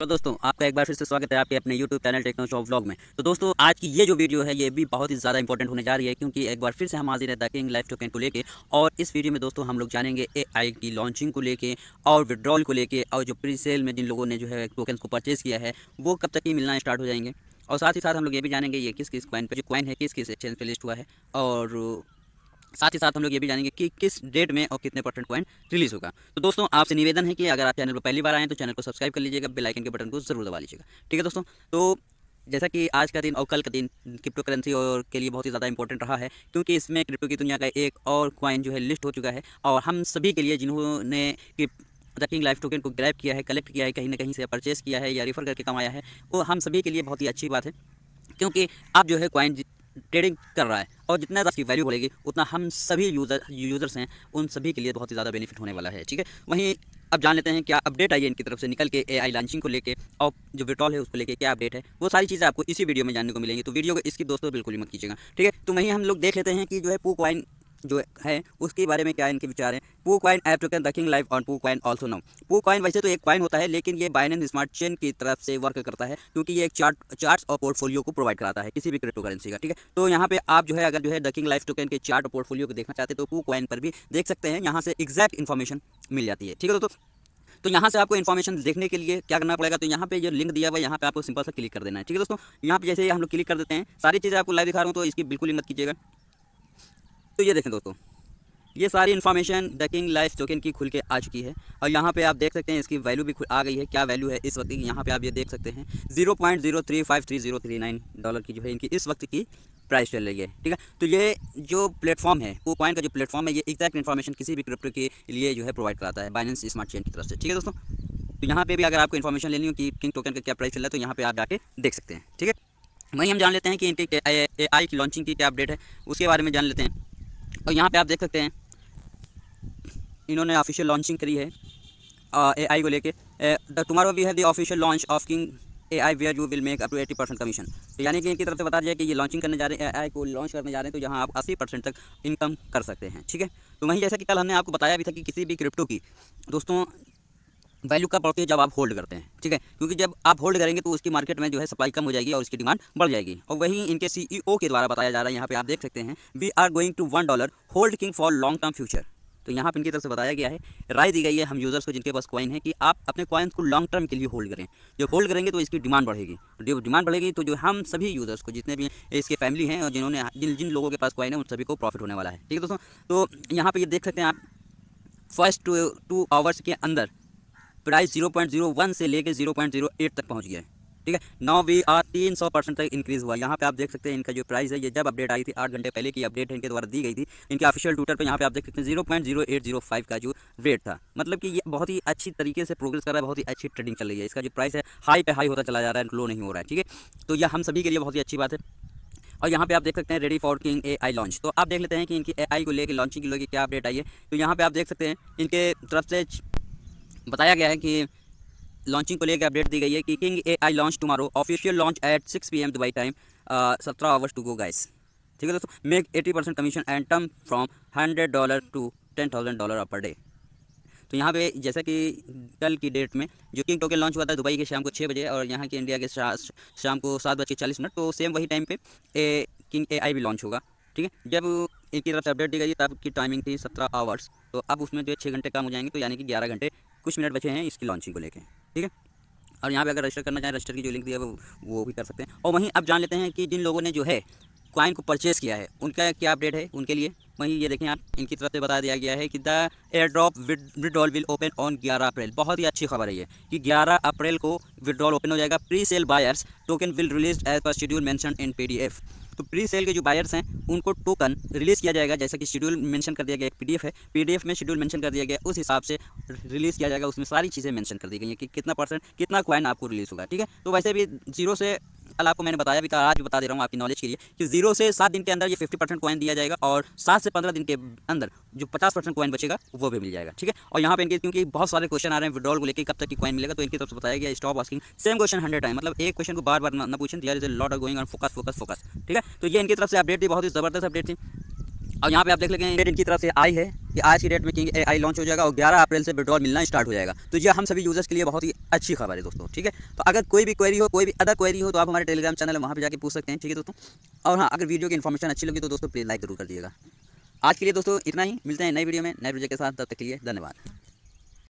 तो दोस्तों आपका एक बार फिर से स्वागत है आपके अपने YouTube channel Techno Shop blog में तो दोस्तों आज की ये जो वीडियो है ये भी बहुत ही ज़्यादा इंपॉर्टेंट होने जा रही है क्योंकि एक बार फिर से हम रहता है द किंग लाइफ टोकन को लेके और इस वीडियो में दोस्तों हम लोग जानेंगे ए की लॉन्चिंग को लेकर और विड्रॉल को लेकर और जो प्री सेल में जिन लोगों ने जो है टोकन को परचेज़ किया है वो कब तक ही मिलना स्टार्ट हो जाएंगे और साथ ही साथ हम लोग ये भी जानेंगे ये किस किस क्वाइन पर जो क्वाइन है किस किस एक्सचेंज पर लिस्ट हुआ है और साथ ही साथ हम लोग ये भी जानेंगे कि किस डेट में और कितने परसेंट पॉइंट रिलीज होगा तो दोस्तों आपसे निवेदन है कि अगर आप चैनल पर पहली बार आएँ तो चैनल को सब्सक्राइब कर लीजिएगा आइकन के बटन को जरूर दबा लीजिएगा ठीक है दोस्तों तो जैसा कि आज का दिन और कल का दिन क्रिप्टो करेंसी और के लिए बहुत ही ज़्यादा इंपॉर्टेंट रहा है क्योंकि इसमें क्रिप्टो की दुनिया का एक और क्वाइन जो है लिस्ट हो चुका है और हम सभी के लिए जिन्होंने किंग लाइफ टोकन को ग्रैप किया है कलेक्ट किया है कहीं ना कहीं से परचेस किया है या रिफ़र करके कमाया है वो हम सभी के लिए बहुत ही अच्छी बात है क्योंकि आप जो है क्वाइन ट्रेडिंग कर रहा है और जितना ज़्यादा वैल्यू बढ़ेगी उतना हम सभी यूज़र यूज़र्स हैं उन सभी के लिए बहुत ही ज़्यादा बेनिफिट होने वाला है ठीक है वहीं अब जान लेते हैं क्या अपडेट आई है इनकी तरफ से निकल के एआई लॉन्चिंग को लेके और जो विटॉल है उसको लेके क्या अपडेट है वो सारी चीज़ें आपको इसी वीडियो में जानने को मिलेंगी तो वीडियो को इसकी दोस्तों बिल्कुल ही मत कीजिएगा ठीक है तो वहीं हम लोग देख लेते हैं कि जो है पू क्वाइन जो है उसके बारे में क्या इनके विचार हैं Pu Coin app token the King Life on Pu Coin also now Pu Coin वैसे तो एक कॉइन होता है लेकिन ये बाइनेंस स्मार्ट चेन की तरफ से वर्क करता है क्योंकि ये एक चार्ट चार्ट्स और पोर्टफोलियो को प्रोवाइड कराता है किसी भी क्रिप्टो करेंसी का ठीक है तो यहाँ पे आप जो है अगर जो है दकिंग लाइफ टोकन के चार्ट और पोर्टफोलियो को देखना चाहते हैं तो पू कॉइन पर भी देख सकते हैं यहाँ से एग्जैक्ट इन्फॉर्मेशन मिल जाती है ठीक है दोस्तों तो यहाँ से आपको इन्फॉर्मेशन देखने के लिए क्या करना पड़ेगा तो यहाँ पे जो लिंक दिया हुआ है यहाँ पे आपको सिंपल सा क्लिक कर देना है ठीक है दोस्तों यहाँ पे जैसे हम लोग क्लिक कर देते हैं सारी चीज़ें आपको लाइव दिखा रहा हूँ तो इसकी बिल्कुल ही मत कीजिएगा तो ये देखें दोस्तों ये सारी information the King Life token की खुल के आ चुकी है और यहाँ पे आप देख सकते हैं इसकी वैल्यू भी खुल आ गई है क्या वैल्यू है इस वक्त की यहाँ पे आप ये देख सकते हैं zero point zero three five three zero three nine dollar की जो है इनकी इस वक्त की प्राइस चल रही है ठीक है तो ये जो प्लेटफॉर्म है वो कॉइन का जो प्लेटफॉर्म है ये एक्जैक्ट इन्फॉर्मेशन किसी भी क्रिप्टो के लिए जो है प्रोवाइड कराता है बाइनेंस स्मार्ट चेन की तरफ से ठीक है दोस्तों तो यहाँ पर भी अगर आपको इन्फॉर्मेशन लेनी हो कि किंग टोकन का क्या प्राइस चल रहा है तो यहाँ पर आप जाके देख सकते हैं ठीक है वहीं हम जान लेते हैं कि इनके ए आई की लॉन्चिंग की क्या अपडेट है उसके बारे में जान लेते हैं और यहाँ पे आप देख सकते हैं इन्होंने ऑफिशियल लॉन्चिंग करी है ए आई को लेके टुमारो वी है the official launch of King A I where you will make up to eighty percent commission तो यानी कि इनकी तरफ से बता दिया कि ये लॉन्चिंग करने जा रहे हैं ए आई को लॉन्च करने जा रहे हैं तो यहाँ आप अस्सी परसेंट तक इनकम कर सकते हैं ठीक है तो वहीं जैसा कि कल हमने आपको बताया भी था कि किसी भी क्रिप्टो की दोस्तों वैल्यू कब पड़ती है जब आप होल्ड करते हैं ठीक है क्योंकि जब आप होल्ड करेंगे तो उसकी मार्केट में जो है सप्लाई कम हो जाएगी और उसकी डिमांड बढ़ जाएगी और वहीं इनके सीईओ e के द्वारा बताया जा रहा है यहाँ पे आप देख सकते हैं we are going to one dollar hold King for long term future तो यहाँ पर इनकी तरफ से बताया गया है राय दी गई है हम यूज़र्स को जिनके पास कॉइन है कि आप अपने कॉइन्स को लॉन्ग टर्म के लिए होल्ड करें जो होल्ड करेंगे तो इसकी डिमांड बढ़ेगी जब डिमांड बढ़ेगी तो जो हम सभी यूज़र्स को जितने भी इसके फैमिली हैं और जिन्होंने जिन जिन लोगों के पास कॉइन है उन सभी को प्रॉफिट होने वाला है ठीक है दोस्तों तो यहाँ पर ये देख सकते हैं आप फर्स्ट टू टू आवर्स के अंदर price zero point zero one से लेकर जीरो पॉइंट जीरो एट तक पहुँच गया है ठीक है नौ वी आर तीन सौ परसेंट तक इंक्रीज़ हुआ यहाँ पे आप देख सकते हैं इनका जो प्राइस है ये जब अपडेट आई थी आठ घंटे पहले की अपडेट इनके द्वारा दी गई थी इनके ऑफिशियल ट्विटर पे यहाँ पे आप देख सकते हैं zero point zero eight zero five का जो रेट था मतलब कि ये बहुत ही अच्छी तरीके से प्रोग्रेस कर रहा है बहुत ही अच्छी ट्रेडिंग चल रही है इसका जो प्राइस है हाई पे हाई होता चला जा रहा है लो नहीं हो रहा है ठीक है तो यह हम सभी के लिए बहुत ही अच्छी बात है और यहाँ पे आप देख सकते हैं ready for King A I launch तो आप देख लेते हैं कि इनकी ए आई को लेकर लॉन्चिंग को लेकर क्या अपडेट आई है तो यहाँ पे आप देख सकते हैं इनके तरफ से बताया गया है कि लॉन्चिंग को लेकर अपडेट दी गई है कि King A I launch tomorrow official launch at six P M Dubai time सत्रह आवर्स टू गो गाइस ठीक है दोस्तों make eighty percent commission and term from hundred dollar to ten thousand dollar per day तो यहाँ पे जैसा कि कल की डेट में जो किंग टोकन लॉन्च हुआ था दुबई के शाम को छः बजे और यहाँ के इंडिया के शाम को सात बज के चालीस मिनट तो सेम वही टाइम पे ए किंग ए आई भी लॉन्च होगा ठीक है जब इनकी तरफ से अपडेट दी गई तब की टाइमिंग थी सत्रह आवर्स तो अब उसमें जो है छः घंटे काम हो जाएंगे तो यानी कि ग्यारह घंटे कुछ मिनट बचे हैं इसकी लॉन्चिंग को लेकर ठीक है और यहाँ पे अगर रजिस्टर करना चाहें रजिस्टर की जो लिंक दी है वो वो भी कर सकते हैं और वहीं अब जान लेते हैं कि जिन लोगों ने जो है क्वाइन को परचेस किया है उनका क्या अपडेट है उनके लिए वहीं ये देखें आप इनकी तरफ से बता दिया गया है कि the airdrop withdrawal will open on 11 April बहुत ही अच्छी खबर है ये कि 11 अप्रैल को विड्रॉल ओपन हो जाएगा presale buyers token will release as per schedule mention in P तो प्री सेल के जो बायर्स हैं उनको टोकन रिलीज़ किया जाएगा जैसा कि शेड्यूल मेंशन कर दिया गया एक पीडीएफ है पीडीएफ में शेड्यूल मेंशन कर दिया गया उस हिसाब से रिलीज़ किया जाएगा उसमें सारी चीज़ें मेंशन कर दी गई हैं कि कितना परसेंट कितना क्वाइन आपको रिलीज़ होगा ठीक है तो वैसे भी जीरो से कल आपको मैंने बताया भी था आज भी बता दे रहा हूँ आपकी नॉलेज के लिए कि जीरो से सात दिन के अंदर ये फिफ्टी परसेंट कॉइन दिया जाएगा और सात से पंद्रह दिन के अंदर जो पचास परसेंट कॉइन बचेगा वो भी मिल जाएगा ठीक है और यहाँ पे इनके क्योंकि बहुत सारे क्वेश्चन आ रहे हैं विड्रॉल को लेकर कब तक की कॉइन मिलेगा तो इनकी तरफ से बताया गया stop asking same question hundred time मतलब एक क्वेश्चन को बार बार ना पूछें दिया lot going on focus focus focus ठीक है तो ये इनकी तरफ से अपडेट थी बहुत ही जबरदस्त अपडेट थी और यहाँ पे आप देख लेंगे इनकी तरफ से आई है कि आज की डेट में किंग आई लॉन्च हो जाएगा और 11 अप्रैल से पेट्रोल मिलना स्टार्ट हो जाएगा तो ये हम सभी यूज़र्स के लिए बहुत ही अच्छी खबर है दोस्तों ठीक है तो अगर कोई भी क्वेरी हो कोई भी अदर क्वेरी हो तो आप हमारे टेलीग्राम चैनल वहाँ पर जाकर पूछ सकते हैं ठीक है दोस्तों और हाँ अगर वीडियो की इन्फॉर्मेशन अच्छी लगी तो दोस्तों प्लीज़ लाइक जरूर कर दिएगा आज के लिए दोस्तों इतना ही मिलते हैं नए वीडियो में नए वीडियो के साथ तब तक के लिए धन्यवाद